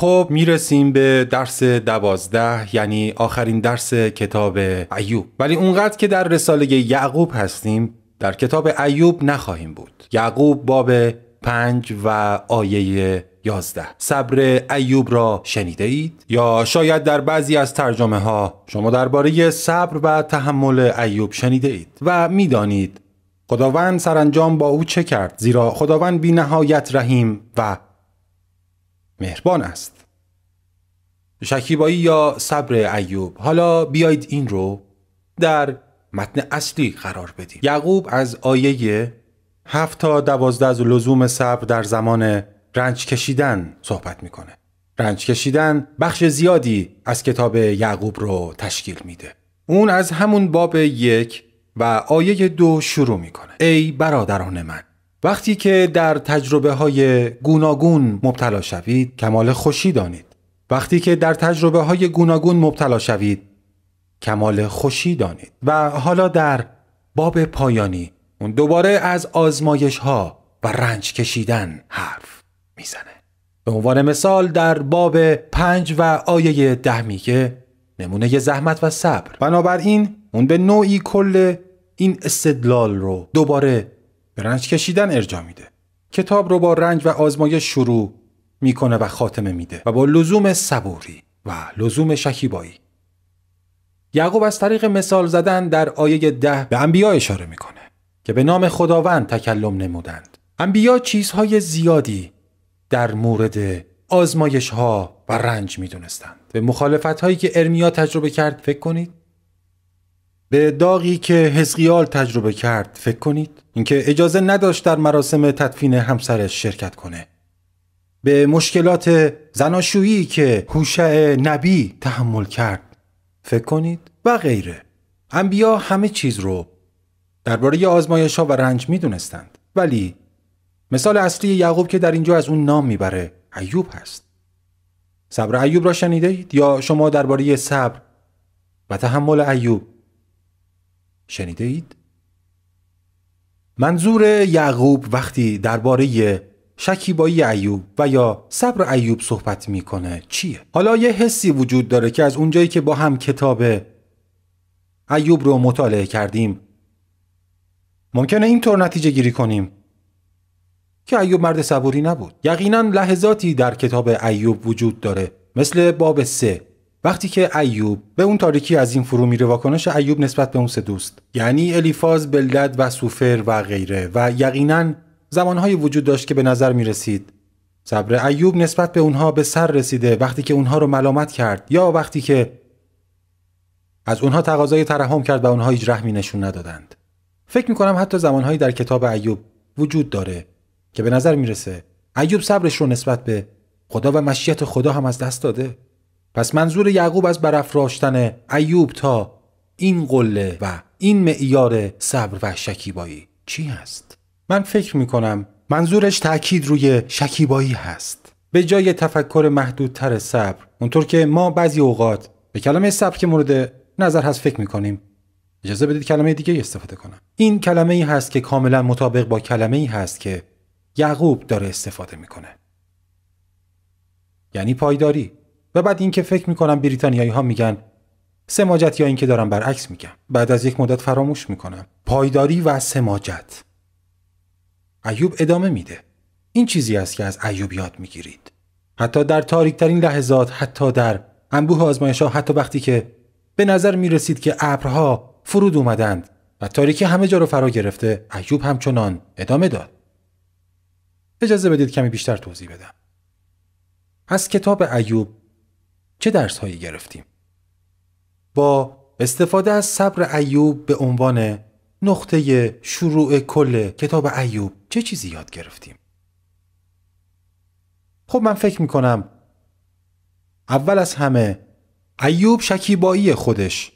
خب میرسیم به درس دوازده یعنی آخرین درس کتاب ایوب ولی اونقدر که در رساله یعقوب هستیم در کتاب ایوب نخواهیم بود یعقوب باب پنج و آیه یازده صبر ایوب را شنیده یا شاید در بعضی از ترجمه ها شما درباره صبر و تحمل ایوب شنیده اید و میدانید خداوند سرانجام با او چه کرد زیرا خداوند بی نهایت رحیم و مهربان است شکیبایی یا صبر ایوب حالا بیایید این رو در متن اصلی قرار بدیم یعقوب از آیه 7 تا 12 از لزوم صبر در زمان رنج کشیدن صحبت میکنه رنج کشیدن بخش زیادی از کتاب یعقوب رو تشکیل میده اون از همون باب یک و آیه دو شروع میکنه ای برادران من وقتی که در تجربه های گوناگون مبتلا شوید کمال خوشی دانید وقتی که در تجربه های گوناگون مبتلا شوید کمال خوشی دانید و حالا در باب پایانی اون دوباره از آزمایش ها و رنج کشیدن حرف میزنه به عنوان مثال در باب پنج و آیه ده میگه نمونه زحمت و صبر بنابراین اون به نوعی کل این استدلال رو دوباره رنج کشیدن ارجا میده کتاب رو با رنج و آزمایش شروع میکنه و خاتمه میده و با لزوم صبوری و لزوم شکیبایی یعقوب از طریق مثال زدن در آیه ده به انبیا اشاره میکنه که به نام خداوند تکلم نمودند انبیا چیزهای زیادی در مورد آزمایش ها و رنج میدونستند به مخالفت هایی که ارمیا تجربه کرد فکر کنید به داغی که حزقیال تجربه کرد فکر کنید اینکه اجازه نداشت در مراسم تدفین همسرش شرکت کنه به مشکلات زناشویی که هوشع نبی تحمل کرد فکر کنید و غیره انبیا همه چیز رو درباره آزمایش ها و رنج می دونستند. ولی مثال اصلی یعقوب که در اینجا از اون نام میبره ایوب هست صبر ایوب را شنیده یا شما درباره صبر و تحمل ایوب شنیده اید؟ منظور یعقوب وقتی درباره شکیبایی ایوب و یا صبر ایوب صحبت میکنه چیه حالا یه حسی وجود داره که از اونجایی که با هم کتاب ایوب رو مطالعه کردیم ممکنه اینطور نتیجه گیری کنیم که ایوب مرد صبوری نبود یقینا لحظاتی در کتاب ایوب وجود داره مثل باب سه وقتی که ایوب به اون تاریکی از این فرو میره واکنش ایوب نسبت به اون سه دوست یعنی الیفاز بلدد و سوفر و غیره و یقینا زمانهای وجود داشت که به نظر می رسید صبر ایوب نسبت به اونها به سر رسیده وقتی که اونها رو ملامت کرد یا وقتی که از اونها تقاضای ترحم کرد و اونها هیچ رحمی نشون ندادند فکر می کنم حتی زمانهایی در کتاب ایوب وجود داره که به نظر میرسه ایوب صبرش رو نسبت به خدا و مشیت خدا هم از دست داده پس منظور یعقوب از برافراشتن ایوب تا این قله و این معیار صبر و شکیبایی چی هست؟ من فکر می کنم منظورش تاکید روی شکیبایی هست به جای تفکر محدودتر صبر اونطور که ما بعضی اوقات به کلمه صبر که مورد نظر هست فکر می کنیم اجازه بدید کلمه دیگه استفاده کنم این کلمه ای هست که کاملا مطابق با کلمه ای هست که یعقوب داره استفاده میکنه یعنی پایداری و بعد اینکه فکر میکنم بریتانیایی ها میگن سماجت یا اینکه دارم برعکس میگم بعد از یک مدت فراموش میکنم پایداری و سماجت عیوب ادامه میده این چیزی است که از ایوب یاد میگیرید حتی در تاریکترین لحظات حتی در انبوه آزمایش ها حتی وقتی که به نظر میرسید که ابرها فرود اومدند و تاریکی همه جا رو فرا گرفته ایوب همچنان ادامه داد اجازه بدید کمی بیشتر توضیح بدم از کتاب ایوب چه درس هایی گرفتیم؟ با استفاده از صبر ایوب به عنوان نقطه شروع کل کتاب ایوب چه چیزی یاد گرفتیم؟ خب من فکر میکنم اول از همه ایوب شکیبایی خودش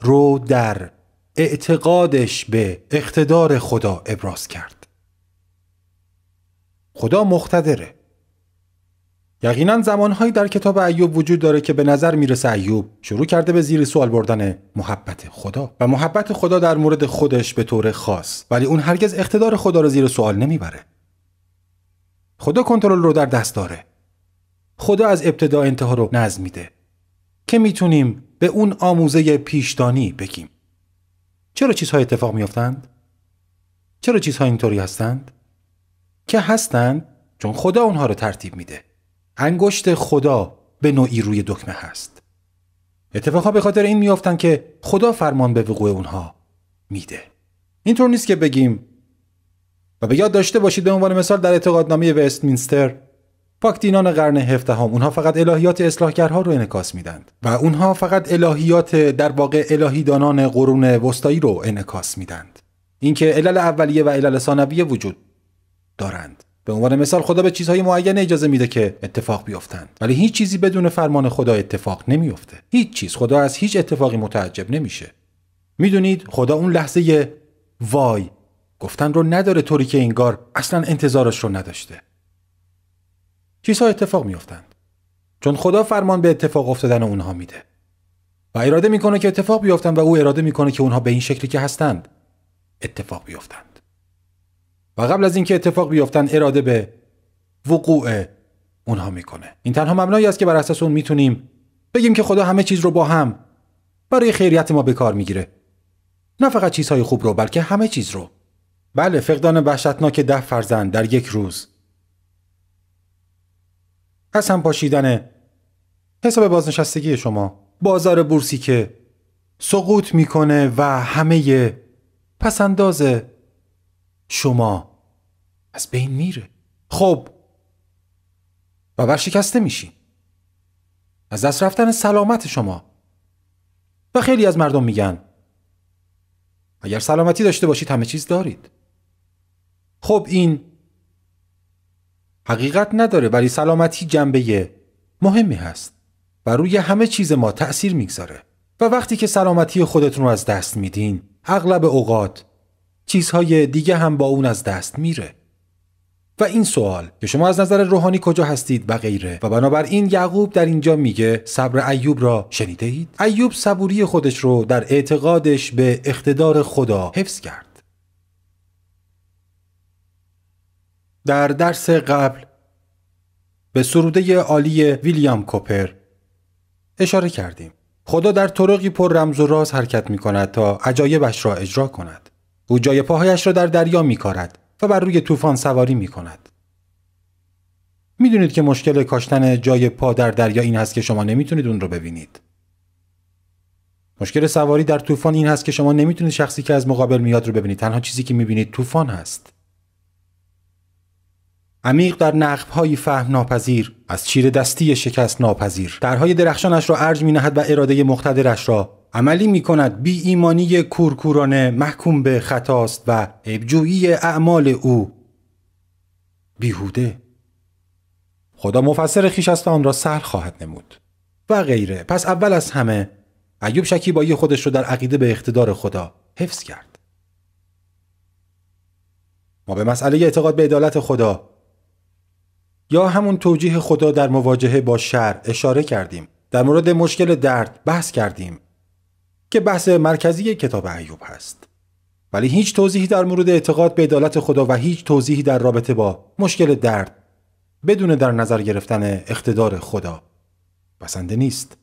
رو در اعتقادش به اقتدار خدا ابراز کرد خدا مختدره. یقینا زمانهایی در کتاب ایوب وجود داره که به نظر میرسه ایوب شروع کرده به زیر سوال بردن محبت خدا و محبت خدا در مورد خودش به طور خاص ولی اون هرگز اقتدار خدا رو زیر سوال نمیبره خدا کنترل رو در دست داره خدا از ابتدا انتها رو نظم میده که میتونیم به اون آموزه پیشدانی بگیم چرا چیزها اتفاق میافتند چرا چیزها اینطوری هستند که هستند چون خدا اونها رو ترتیب میده انگشت خدا به نوعی روی دکمه هست اتفاقا به خاطر این میافتن که خدا فرمان به وقوع اونها میده اینطور نیست که بگیم و به یاد داشته باشید به عنوان مثال در اعتقادنامه وستمینستر پاک دینان قرن هفدهم اونها فقط الهیات اصلاحگرها رو انعکاس میدند و اونها فقط الهیات در واقع الهیدانان قرون وسطایی رو انعکاس میدند اینکه علل اولیه و علل ثانویه وجود دارند به عنوان مثال خدا به چیزهای معین اجازه میده که اتفاق بیفتند ولی هیچ چیزی بدون فرمان خدا اتفاق نمیفته هیچ چیز خدا از هیچ اتفاقی متعجب نمیشه میدونید خدا اون لحظه وای گفتن رو نداره طوری که انگار اصلا انتظارش رو نداشته چیزها اتفاق میفتند، چون خدا فرمان به اتفاق افتادن اونها میده و اراده میکنه که اتفاق بیفتند و او اراده میکنه که اونها به این شکلی که هستند اتفاق بیفتند و قبل از اینکه اتفاق بیفتن اراده به وقوع اونها میکنه این تنها مبنایی است که بر اساس اون میتونیم بگیم که خدا همه چیز رو با هم برای خیریت ما به کار میگیره نه فقط چیزهای خوب رو بلکه همه چیز رو بله فقدان وحشتناک ده فرزند در یک روز از هم پاشیدن حساب بازنشستگی شما بازار بورسی که سقوط میکنه و همه پسنداز شما از بین میره خب و برشکسته میشین از دست رفتن سلامت شما و خیلی از مردم میگن اگر سلامتی داشته باشید همه چیز دارید خب این حقیقت نداره ولی سلامتی جنبه مهمی هست و روی همه چیز ما تأثیر میگذاره و وقتی که سلامتی خودتون رو از دست میدین اغلب اوقات چیزهای دیگه هم با اون از دست میره و این سوال که شما از نظر روحانی کجا هستید و غیره و بنابراین یعقوب در اینجا میگه صبر ایوب را شنیده اید ایوب صبوری خودش رو در اعتقادش به اقتدار خدا حفظ کرد در درس قبل به سروده عالی ویلیام کوپر اشاره کردیم خدا در طرقی پر رمز و راز حرکت می کند تا عجایبش را اجرا کند او جای پاهایش را در دریا می کارد و بر روی طوفان سواری می کند. میدونید که مشکل کاشتن جای پا در دریا این هست که شما نمیتونید اون رو ببینید. مشکل سواری در طوفان این هست که شما نمیتونید شخصی که از مقابل میاد رو ببینید. تنها چیزی که بینید طوفان هست. عمیق در های فهم ناپذیر از چیر دستی شکست ناپذیر درهای درخشانش را ارج می نهد و اراده مقتدرش را عملی می کند بی ایمانی کورکورانه محکوم به خطاست و ابجویی اعمال او بیهوده خدا مفسر خیش است آن را سر خواهد نمود و غیره پس اول از همه ایوب شکیبایی خودش رو در عقیده به اقتدار خدا حفظ کرد ما به مسئله اعتقاد به عدالت خدا یا همون توجیه خدا در مواجهه با شر اشاره کردیم در مورد مشکل درد بحث کردیم که بحث مرکزی کتاب ایوب هست ولی هیچ توضیحی در مورد اعتقاد به عدالت خدا و هیچ توضیحی در رابطه با مشکل درد بدون در نظر گرفتن اقتدار خدا بسنده نیست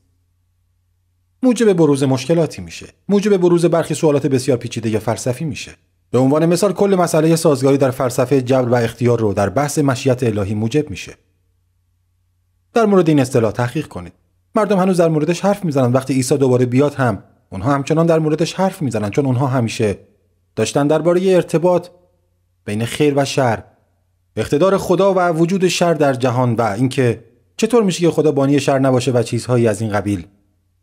موجب بروز مشکلاتی میشه موجب بروز برخی سوالات بسیار پیچیده یا فلسفی میشه به عنوان مثال کل مسئله سازگاری در فلسفه جبر و اختیار رو در بحث مشیت الهی موجب میشه در مورد این اصطلاح تحقیق کنید مردم هنوز در موردش حرف میزنند وقتی عیسی دوباره بیاد هم اونها همچنان در موردش حرف میزنن چون اونها همیشه داشتن درباره ارتباط بین خیر و شر اقتدار خدا و وجود شر در جهان و اینکه چطور میشه که خدا بانی شر نباشه و چیزهایی از این قبیل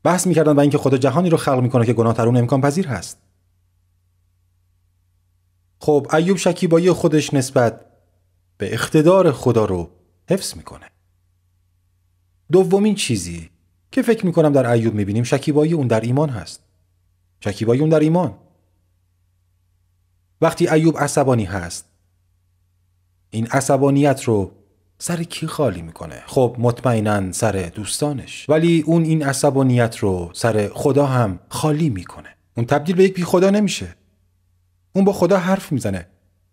بحث میکردن و اینکه خدا جهانی رو خلق میکنه که گناه امکان پذیر هست خب ایوب شکیبایی خودش نسبت به اقتدار خدا رو حفظ میکنه دومین چیزی که فکر میکنم در ایوب میبینیم شکیبایی اون در ایمان هست شکیبایی اون در ایمان وقتی ایوب عصبانی هست این عصبانیت رو سر کی خالی میکنه خب مطمئنا سر دوستانش ولی اون این عصبانیت رو سر خدا هم خالی میکنه اون تبدیل به یک بی خدا نمیشه اون با خدا حرف میزنه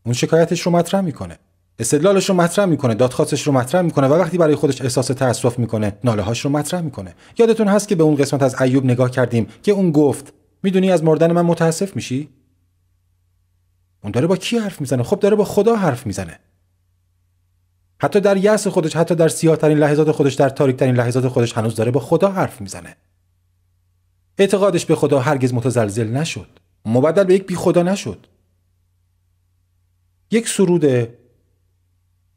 اون شکایتش رو مطرح میکنه استدلالش رو مطرح میکنه دادخواستش رو مطرح میکنه و وقتی برای خودش احساس تاسف میکنه ناله هاش رو مطرح میکنه یادتون هست که به اون قسمت از ایوب نگاه کردیم که اون گفت میدونی از مردن من متاسف میشی اون داره با کی حرف میزنه خب داره با خدا حرف میزنه حتی در یأس خودش حتی در سیاه لحظات خودش در تاریک لحظات خودش هنوز داره با خدا حرف میزنه اعتقادش به خدا هرگز متزلزل نشد مبدل به یک بی خدا نشد یک سرود،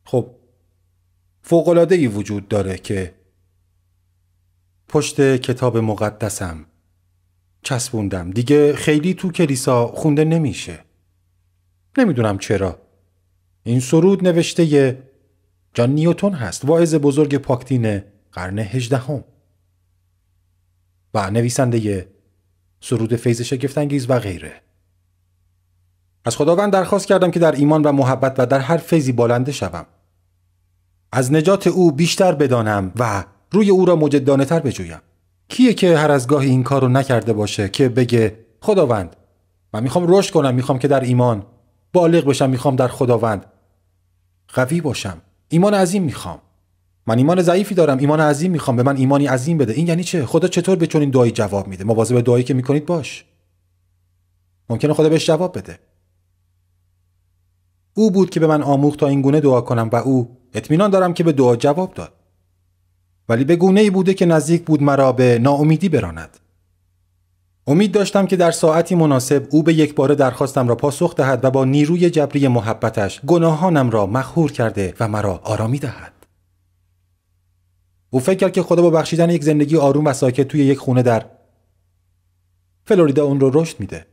خب فوقلاده ای وجود داره که پشت کتاب مقدسم چسبوندم دیگه خیلی تو کلیسا خونده نمیشه نمیدونم چرا این سرود نوشته ی جان نیوتون هست واعظ بزرگ پاکتین قرن هجدهم و نویسنده ی سرود فیض شگفتانگیز و غیره از خداوند درخواست کردم که در ایمان و محبت و در هر فیضی بالنده شوم از نجات او بیشتر بدانم و روی او را مجدانه تر بجویم کیه که هر از گاهی این کار رو نکرده باشه که بگه خداوند من میخوام رشد کنم میخوام که در ایمان بالغ بشم میخوام در خداوند قوی باشم ایمان عظیم میخوام من ایمان ضعیفی دارم ایمان عظیم میخوام به من ایمانی عظیم بده این یعنی چه خدا چطور به چنین دعایی جواب میده مواظب دعایی که میکنید باش ممکنه خدا بهش جواب بده او بود که به من آموخت تا این گونه دعا کنم و او اطمینان دارم که به دعا جواب داد ولی به گونه ای بوده که نزدیک بود مرا به ناامیدی براند امید داشتم که در ساعتی مناسب او به یک بار درخواستم را پاسخ دهد و با نیروی جبری محبتش گناهانم را مخور کرده و مرا آرامی دهد او فکر کرد که خدا با بخشیدن یک زندگی آروم و ساکت توی یک خونه در فلوریدا اون رو رشد میده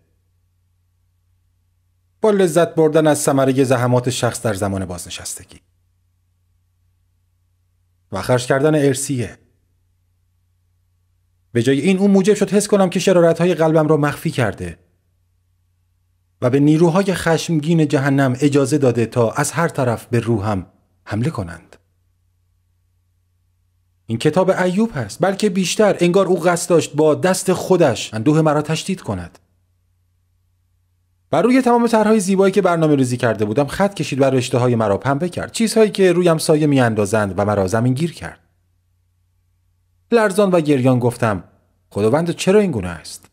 با لذت بردن از ثمره زحمات شخص در زمان بازنشستگی و خرج کردن ارسیه به جای این اون موجب شد حس کنم که شرارت های قلبم را مخفی کرده و به نیروهای خشمگین جهنم اجازه داده تا از هر طرف به روحم حمله کنند این کتاب ایوب هست بلکه بیشتر انگار او قصد داشت با دست خودش اندوه مرا تشدید کند بر روی تمام طرحهای زیبایی که برنامه ریزی کرده بودم خط کشید و رشته های مرا پنبه کرد چیزهایی که رویم سایه میاندازند و مرا زمین گیر کرد لرزان و گریان گفتم خداوند چرا این گونه است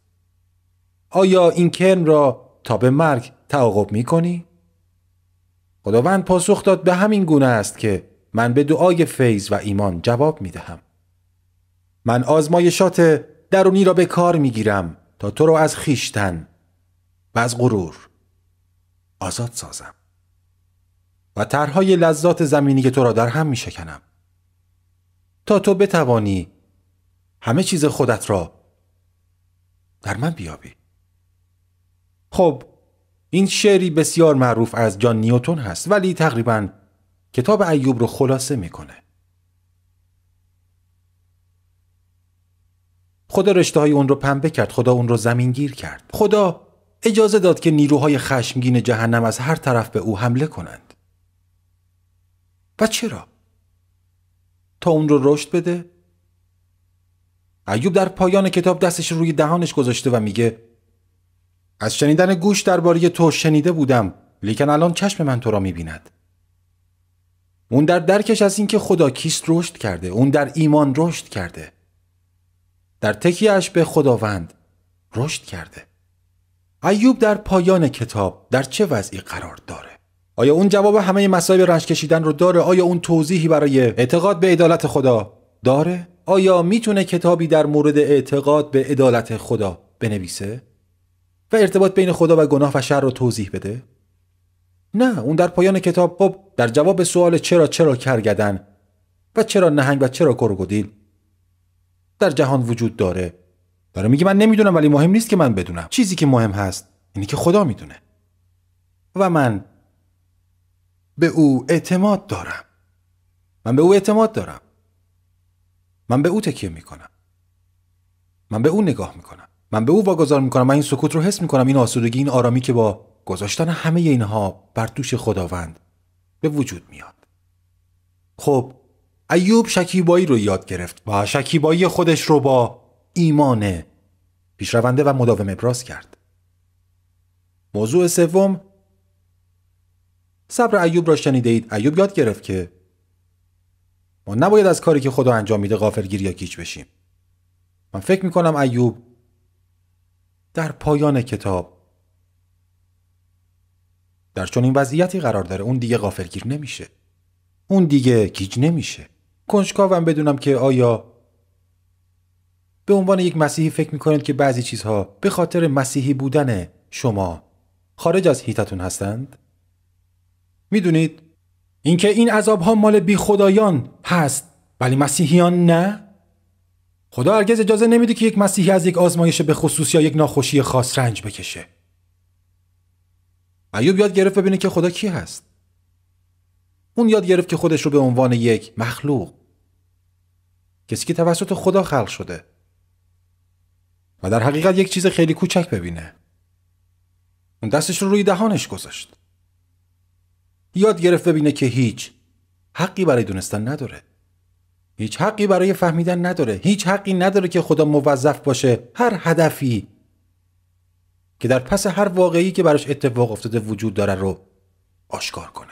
آیا این کرم را تا به مرگ تعاقب می کنی؟ خداوند پاسخ داد به همین گونه است که من به دعای فیض و ایمان جواب می دهم. من آزمایشات درونی را به کار می گیرم تا تو را از خیشتن و از غرور آزاد سازم و طرحهای لذات زمینی که تو را در هم می شکنم تا تو بتوانی همه چیز خودت را در من بیابی خب این شعری بسیار معروف از جان نیوتون هست ولی تقریبا کتاب ایوب رو خلاصه میکنه خدا رشته های اون رو پنبه کرد خدا اون رو زمینگیر کرد خدا اجازه داد که نیروهای خشمگین جهنم از هر طرف به او حمله کنند و چرا؟ تا اون رو رشد بده؟ ایوب در پایان کتاب دستش روی دهانش گذاشته و میگه از شنیدن گوش درباره تو شنیده بودم لیکن الان چشم من تو را میبیند اون در درکش از اینکه خدا کیست رشد کرده اون در ایمان رشد کرده در تکیهش به خداوند رشد کرده ایوب در پایان کتاب در چه وضعی قرار داره آیا اون جواب همه مسایب رنج کشیدن رو داره آیا اون توضیحی برای اعتقاد به عدالت خدا داره آیا میتونه کتابی در مورد اعتقاد به عدالت خدا بنویسه و ارتباط بین خدا و گناه و شر رو توضیح بده نه اون در پایان کتاب خب در جواب سوال چرا چرا کرگدن و چرا نهنگ و چرا کرگودیل در جهان وجود داره داره میگه من نمیدونم ولی مهم نیست که من بدونم چیزی که مهم هست اینه که خدا میدونه و من به او اعتماد دارم من به او اعتماد دارم من به او تکیه میکنم من به او نگاه میکنم من به او واگذار میکنم من این سکوت رو حس میکنم این آسودگی این آرامی که با گذاشتن همه اینها بر دوش خداوند به وجود میاد خب ایوب شکیبایی رو یاد گرفت و شکیبایی خودش رو با ایمانه پیشرونده و مداوم ابراز کرد موضوع سوم صبر ایوب را شنیده اید ایوب یاد گرفت که ما نباید از کاری که خدا انجام میده غافلگیر یا کیچ بشیم من فکر میکنم ایوب در پایان کتاب در چون این وضعیتی قرار داره اون دیگه غافلگیر نمیشه اون دیگه گیج نمیشه کنجکاوم بدونم که آیا به عنوان یک مسیحی فکر میکنید که بعضی چیزها به خاطر مسیحی بودن شما خارج از هیتتون هستند؟ میدونید اینکه این عذاب ها مال بی خدایان هست ولی مسیحیان نه؟ خدا هرگز اجازه نمیده که یک مسیحی از یک آزمایش به خصوص یا یک ناخوشی خاص رنج بکشه. ایوب یاد گرفت ببینه که خدا کی هست. اون یاد گرفت که خودش رو به عنوان یک مخلوق کسی که توسط خدا خلق شده و در حقیقت یک چیز خیلی کوچک ببینه اون دستش رو روی دهانش گذاشت یاد گرفت ببینه که هیچ حقی برای دونستن نداره هیچ حقی برای فهمیدن نداره هیچ حقی نداره که خدا موظف باشه هر هدفی که در پس هر واقعی که براش اتفاق افتاده وجود داره رو آشکار کنه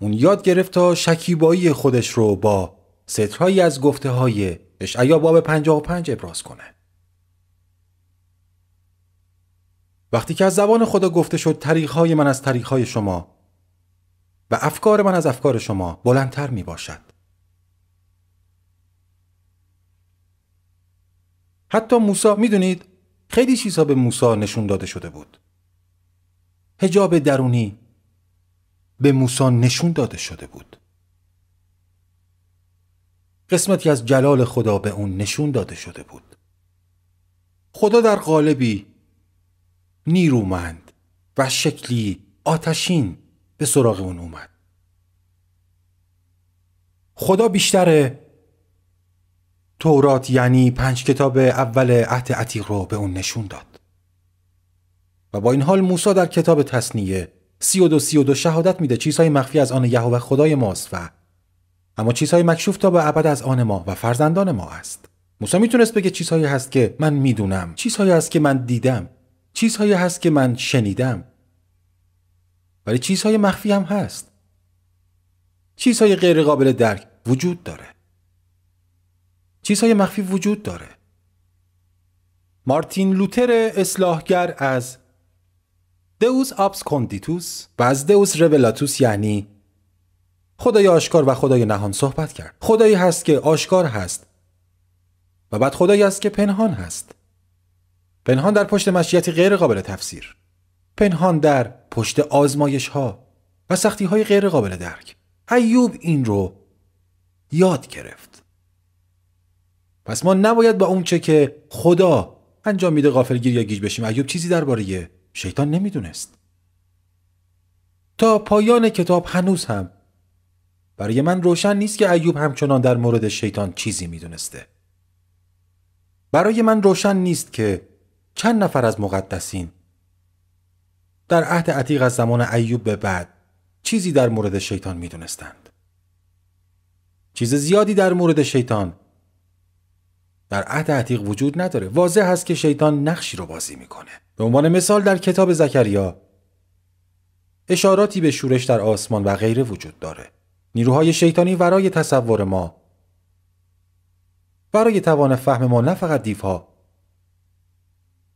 اون یاد گرفت تا شکیبایی خودش رو با سترهایی از گفته های اشعیا باب 55 ابراز کنه وقتی که از زبان خدا گفته شد تاریخ‌های من از تاریخ‌های شما و افکار من از افکار شما بلندتر می باشد حتی موسا میدونید خیلی چیزها به موسا نشون داده شده بود هجاب درونی به موسا نشون داده شده بود قسمتی از جلال خدا به اون نشون داده شده بود خدا در قالبی نیرومند و شکلی آتشین به سراغ اون اومد خدا بیشتر تورات یعنی پنج کتاب اول عهد عتیق رو به اون نشون داد و با این حال موسا در کتاب تصنیه سی و دو سی و دو شهادت میده چیزهای مخفی از آن یهوه خدای ماست و اما چیزهای مکشوف تا به ابد از آن ما و فرزندان ما است موسی میتونست بگه چیزهایی هست که من میدونم چیزهایی هست که من دیدم چیزهایی هست که من شنیدم ولی چیزهای مخفی هم هست چیزهای غیر قابل درک وجود داره چیزهای مخفی وجود داره مارتین لوتر اصلاحگر از دوس آبس و از دوز رولاتوس یعنی خدای آشکار و خدای نهان صحبت کرد خدایی هست که آشکار هست و بعد خدایی است که پنهان هست پنهان در پشت مشیتی غیر قابل تفسیر پنهان در پشت آزمایش ها و سختی های غیر قابل درک ایوب این رو یاد گرفت پس ما نباید با اون چه که خدا انجام میده غافلگیر یا گیج بشیم ایوب چیزی درباره شیطان نمیدونست تا پایان کتاب هنوز هم برای من روشن نیست که ایوب همچنان در مورد شیطان چیزی میدونسته. برای من روشن نیست که چند نفر از مقدسین در عهد عتیق از زمان ایوب به بعد چیزی در مورد شیطان میدونستند. چیز زیادی در مورد شیطان در عهد عتیق وجود نداره. واضح هست که شیطان نقشی رو بازی میکنه. به عنوان مثال در کتاب زکریا اشاراتی به شورش در آسمان و غیره وجود داره. نیروهای شیطانی ورای تصور ما برای توان فهم ما نه فقط دیوها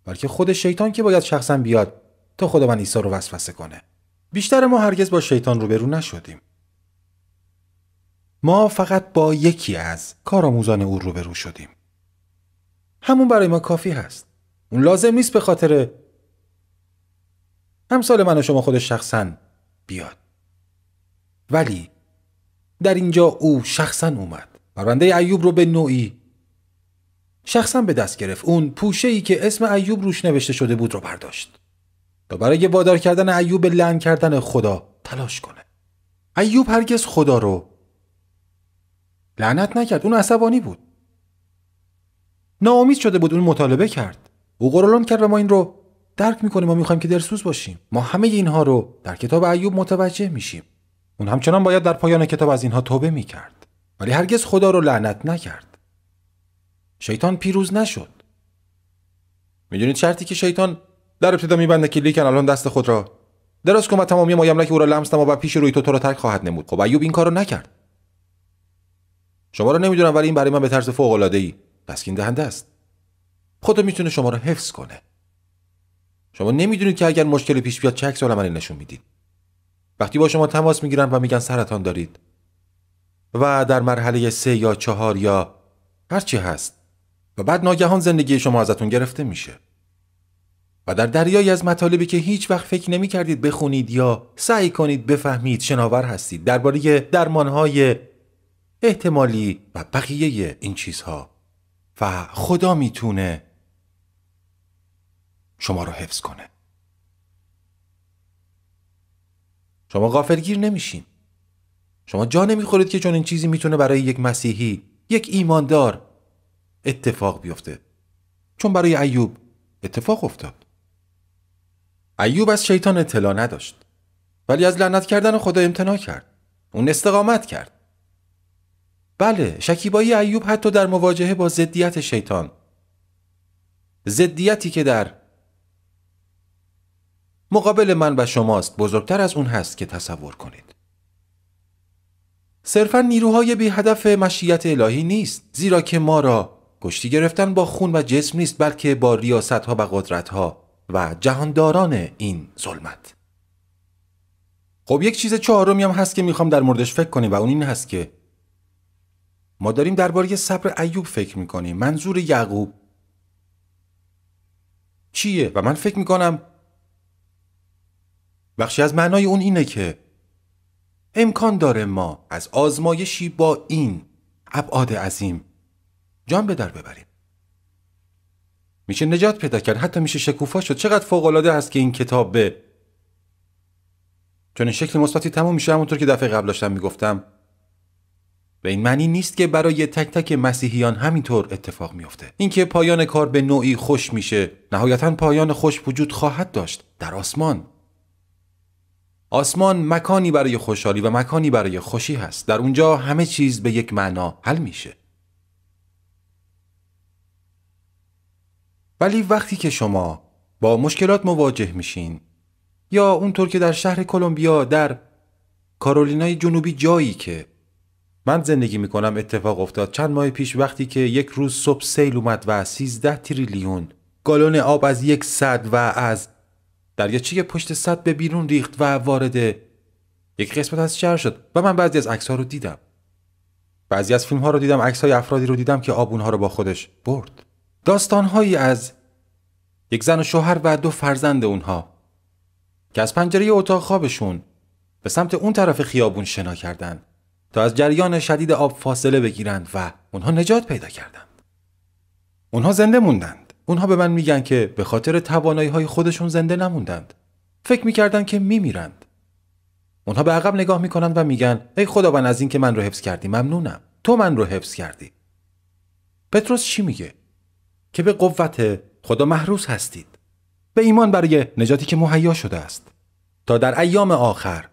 بلکه خود شیطان که باید شخصا بیاد تا خدا من عیسی رو وسوسه کنه بیشتر ما هرگز با شیطان روبرو نشدیم ما فقط با یکی از کارآموزان او روبرو شدیم همون برای ما کافی هست اون لازم نیست به خاطر همسال من و شما خود شخصا بیاد ولی در اینجا او شخصا اومد پرونده ایوب رو به نوعی شخصا به دست گرفت اون پوشه ای که اسم ایوب روش نوشته شده بود رو برداشت تا برای وادار کردن ایوب لعن کردن خدا تلاش کنه ایوب هرگز خدا رو لعنت نکرد اون عصبانی بود ناامید شده بود اون مطالبه کرد او قرولان کرد و ما این رو درک میکنیم ما میخوایم که درسوز باشیم ما همه اینها رو در کتاب ایوب متوجه میشیم اون همچنان باید در پایان کتاب از اینها توبه می کرد ولی هرگز خدا رو لعنت نکرد شیطان پیروز نشد میدونید شرطی که شیطان در ابتدا میبنده که لیکن الان دست خود را دراز کن و تمامی مایملک او را لمس نما و پیش روی تو تو را ترک خواهد نمود خب ایوب این کارو نکرد شما را نمیدونم ولی این برای من به طرز فوق العاده ای تسکین دهنده است خدا میتونه شما را حفظ کنه شما نمیدونید که اگر مشکل پیش بیاد چه عکس نشون میدید وقتی با شما تماس میگیرن و میگن سرطان دارید و در مرحله سه یا چهار یا چی هست و بعد ناگهان زندگی شما ازتون گرفته میشه و در دریایی از مطالبی که هیچ وقت فکر نمی کردید بخونید یا سعی کنید بفهمید شناور هستید درباره درمانهای احتمالی و بقیه این چیزها و خدا میتونه شما رو حفظ کنه شما غافلگیر نمیشین شما جا نمیخورید که چون این چیزی میتونه برای یک مسیحی یک ایماندار اتفاق بیفته چون برای ایوب اتفاق افتاد ایوب از شیطان اطلاع نداشت ولی از لعنت کردن خدا امتناع کرد اون استقامت کرد بله شکیبایی ایوب حتی در مواجهه با ضدیت شیطان زدیتی که در مقابل من و شماست بزرگتر از اون هست که تصور کنید صرفا نیروهای بی هدف مشیت الهی نیست زیرا که ما را کشتی گرفتن با خون و جسم نیست بلکه با ریاست ها و قدرت ها و جهانداران این ظلمت خب یک چیز چهارمی هم هست که میخوام در موردش فکر کنیم و اون این هست که ما داریم درباره صبر ایوب فکر میکنیم منظور یعقوب چیه و من فکر میکنم بخشی از معنای اون اینه که امکان داره ما از آزمایشی با این ابعاد عظیم جان به در ببریم میشه نجات پیدا کرد حتی میشه شکوفا شد چقدر فوق العاده هست که این کتاب به چون شکل مثبتی تموم میشه همونطور که دفعه قبل داشتم میگفتم به این معنی نیست که برای تک تک مسیحیان همینطور اتفاق میافته اینکه پایان کار به نوعی خوش میشه نهایتا پایان خوش وجود خواهد داشت در آسمان آسمان مکانی برای خوشحالی و مکانی برای خوشی هست در اونجا همه چیز به یک معنا حل میشه ولی وقتی که شما با مشکلات مواجه میشین یا اونطور که در شهر کلمبیا در کارولینای جنوبی جایی که من زندگی میکنم اتفاق افتاد چند ماه پیش وقتی که یک روز صبح سیل اومد و 13 تریلیون گالون آب از یک صد و از دریاچه پشت صد به بیرون ریخت و وارد یک قسمت از شهر شد و من بعضی از عکس ها رو دیدم بعضی از فیلم ها رو دیدم عکس های افرادی رو دیدم که آب اونها رو با خودش برد داستان هایی از یک زن و شوهر و دو فرزند اونها که از پنجره اتاق خوابشون به سمت اون طرف خیابون شنا کردند تا از جریان شدید آب فاصله بگیرند و اونها نجات پیدا کردند. اونها زنده موندند. اونها به من میگن که به خاطر توانایی های خودشون زنده نموندند. فکر میکردن که میمیرند. اونها به عقب نگاه میکنند و میگن ای خداوند از اینکه من رو حفظ کردی ممنونم. تو من رو حفظ کردی. پتروس چی میگه؟ که به قوت خدا محروس هستید. به ایمان برای نجاتی که مهیا شده است تا در ایام آخر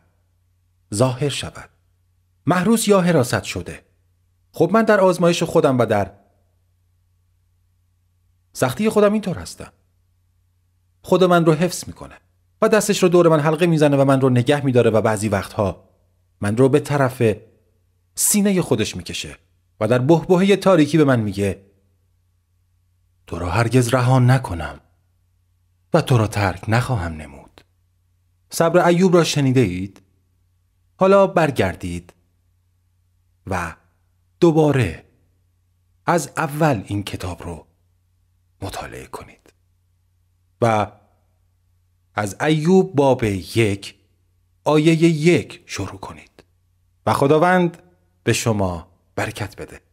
ظاهر شود. محروس یا حراست شده. خب من در آزمایش خودم و در سختی خودم اینطور هستم خود من رو حفظ میکنه و دستش رو دور من حلقه میزنه و من رو نگه میداره و بعضی وقتها من رو به طرف سینه خودش میکشه و در بهبه تاریکی به من میگه تو را هرگز رها نکنم و تو را ترک نخواهم نمود صبر ایوب را شنیده اید حالا برگردید و دوباره از اول این کتاب رو مطالعه کنید و از ایوب باب یک آیه یک شروع کنید و خداوند به شما برکت بده